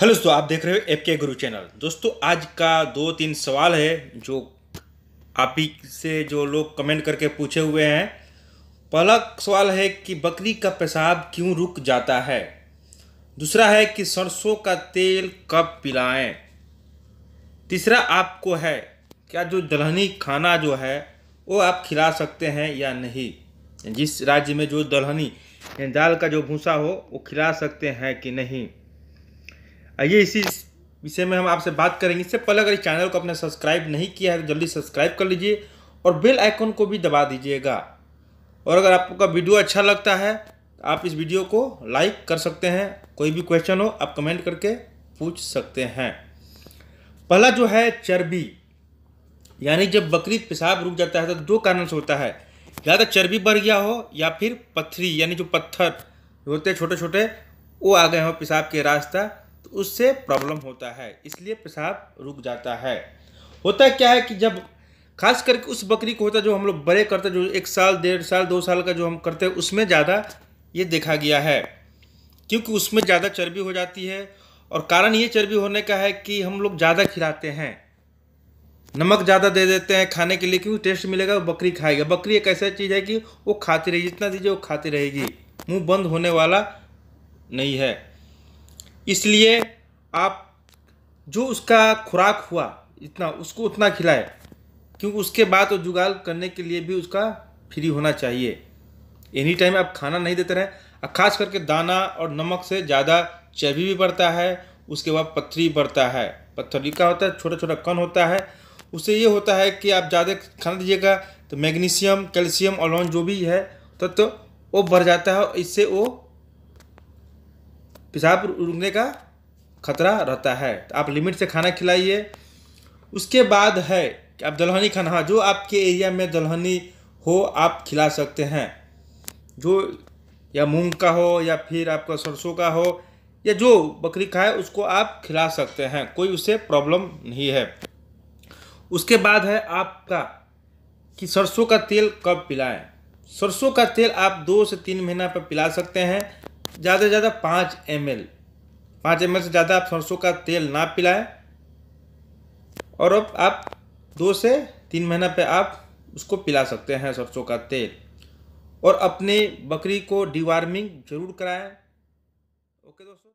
hello दोस्तों आप देख रहे हो एफ के गुरु चैनल दोस्तों आज का दो तीन सवाल है जो आप ही से जो लोग कमेंट करके पूछे हुए हैं पहला सवाल है कि बकरी का पेशाब क्यों रुक जाता है दूसरा है कि सरसों का तेल कब पिलाएं तीसरा आपको है क्या जो दलहनी खाना जो है वो आप खिला सकते हैं या नहीं जिस राज्य में जो दलहनी दाल का जो भूसा हो वो खिला सकते हैं कि नहीं आइए इसी विषय में हम आपसे बात करेंगे इससे पहले अगर इस चैनल को आपने सब्सक्राइब नहीं किया है तो जल्दी सब्सक्राइब कर लीजिए और बेल आइकन को भी दबा दीजिएगा और अगर आपका वीडियो अच्छा लगता है तो आप इस वीडियो को लाइक कर सकते हैं कोई भी क्वेश्चन हो आप कमेंट करके पूछ सकते हैं पहला जो है चर्बी यानी जब बकरी पेशाब रुक जाता है तो दो कारण से होता है या तो चर्बी बढ़ गया हो या फिर पत्थरी यानी जो पत्थर होते छोटे छोटे वो आ गए हो पेशाब के रास्ता तो उससे प्रॉब्लम होता है इसलिए पेशाब रुक जाता है होता क्या है कि जब खास करके उस बकरी को होता है जो हम लोग बड़े करते जो एक साल डेढ़ साल दो साल का जो हम करते हैं उसमें ज़्यादा ये देखा गया है क्योंकि उसमें ज़्यादा चर्बी हो जाती है और कारण ये चर्बी होने का है कि हम लोग ज़्यादा खिलाते हैं नमक ज़्यादा दे देते हैं खाने के लिए क्योंकि टेस्ट मिलेगा वो बकरी खाएगा बकरी एक ऐसा चीज़ है कि वो खाती रहेगी जितना दीजिए वो खाती रहेगी मुँह बंद होने वाला नहीं है इसलिए आप जो उसका खुराक हुआ इतना उसको उतना खिलाए क्योंकि उसके बाद वो तो जुगाल करने के लिए भी उसका फ्री होना चाहिए एनी टाइम आप खाना नहीं देते रहें और ख़ास करके दाना और नमक से ज़्यादा चर्बी भी बढ़ता है उसके बाद पथरी बढ़ता है पत्थरी का होता है छोटा छोटा कण होता है उससे ये होता है कि आप ज़्यादा खाना दीजिएगा तो मैग्नीशियम कैल्शियम और जो भी है तत्व तो वो बढ़ जाता है इससे वो पेशाब रुकने का खतरा रहता है तो आप लिमिट से खाना खिलाइए उसके बाद है कि आप दलहनी खाना हाँ, जो आपके एरिया में दलहनी हो आप खिला सकते हैं जो या मूंग का हो या फिर आपका सरसों का हो या जो बकरी खाए उसको आप खिला सकते हैं कोई उससे प्रॉब्लम नहीं है उसके बाद है आपका कि सरसों का तेल कब पिलाएं सरसों का तेल आप दो से तीन महीना पर पिला सकते हैं ज़्यादा से ज़्यादा पाँच एम एल पाँच एम से ज़्यादा आप सरसों का तेल ना पिलाएं और अब आप दो से तीन महीना पे आप उसको पिला सकते हैं सरसों का तेल और अपने बकरी को डिवार्मिंग जरूर कराएं ओके दोस्तों